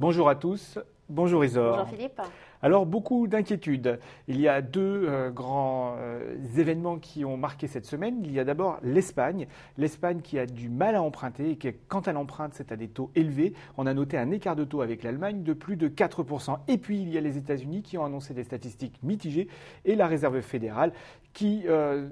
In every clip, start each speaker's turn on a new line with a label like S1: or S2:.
S1: Bonjour à tous, bonjour Isor. Bonjour Philippe. Alors beaucoup d'inquiétudes. Il y a deux euh, grands euh, événements qui ont marqué cette semaine. Il y a d'abord l'Espagne. L'Espagne qui a du mal à emprunter et qui, quant à l'empreinte, c'est à des taux élevés. On a noté un écart de taux avec l'Allemagne de plus de 4%. Et puis il y a les États-Unis qui ont annoncé des statistiques mitigées et la Réserve fédérale qui... Euh,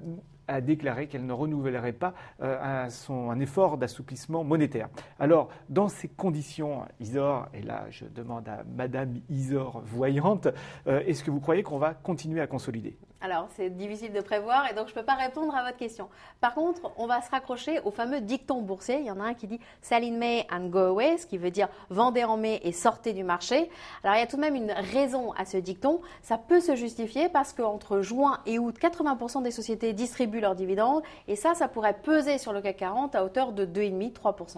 S1: a déclaré qu'elle ne renouvellerait pas euh, un, son, effort d'assouplissement monétaire. Alors, dans ces conditions, Isor, et là je demande à Madame Isor voyante, euh, est-ce que vous croyez qu'on va continuer à consolider
S2: alors, c'est difficile de prévoir et donc je ne peux pas répondre à votre question. Par contre, on va se raccrocher au fameux dicton boursier. Il y en a un qui dit sell in May and go away, ce qui veut dire vendez en mai et sortez du marché. Alors, il y a tout de même une raison à ce dicton. Ça peut se justifier parce qu'entre juin et août, 80% des sociétés distribuent leurs dividendes et ça, ça pourrait peser sur le CAC 40 à hauteur de 2,5-3%.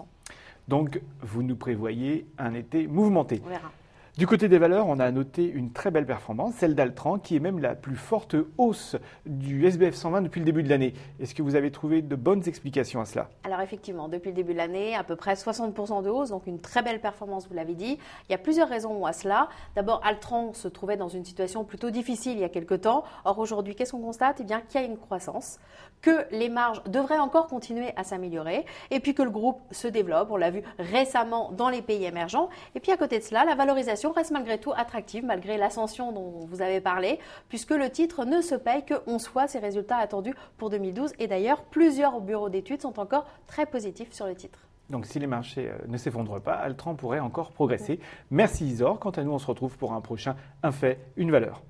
S1: Donc, vous nous prévoyez un été mouvementé. On verra. Du côté des valeurs, on a noté une très belle performance, celle d'Altran, qui est même la plus forte hausse du SBF 120 depuis le début de l'année. Est-ce que vous avez trouvé de bonnes explications à cela
S2: Alors effectivement, depuis le début de l'année, à peu près 60% de hausse, donc une très belle performance, vous l'avez dit. Il y a plusieurs raisons à cela. D'abord, Altran se trouvait dans une situation plutôt difficile il y a quelque temps. Or aujourd'hui, qu'est-ce qu'on constate Eh bien qu'il y a une croissance, que les marges devraient encore continuer à s'améliorer, et puis que le groupe se développe. On l'a vu récemment dans les pays émergents. Et puis à côté de cela, la valorisation reste malgré tout attractive, malgré l'ascension dont vous avez parlé, puisque le titre ne se paye que 11 fois ses résultats attendus pour 2012. Et d'ailleurs, plusieurs bureaux d'études sont encore très positifs sur le titre.
S1: Donc si les marchés euh, ne s'effondrent pas, Altran pourrait encore progresser. Merci Isor. Quant à nous, on se retrouve pour un prochain Un fait, une valeur.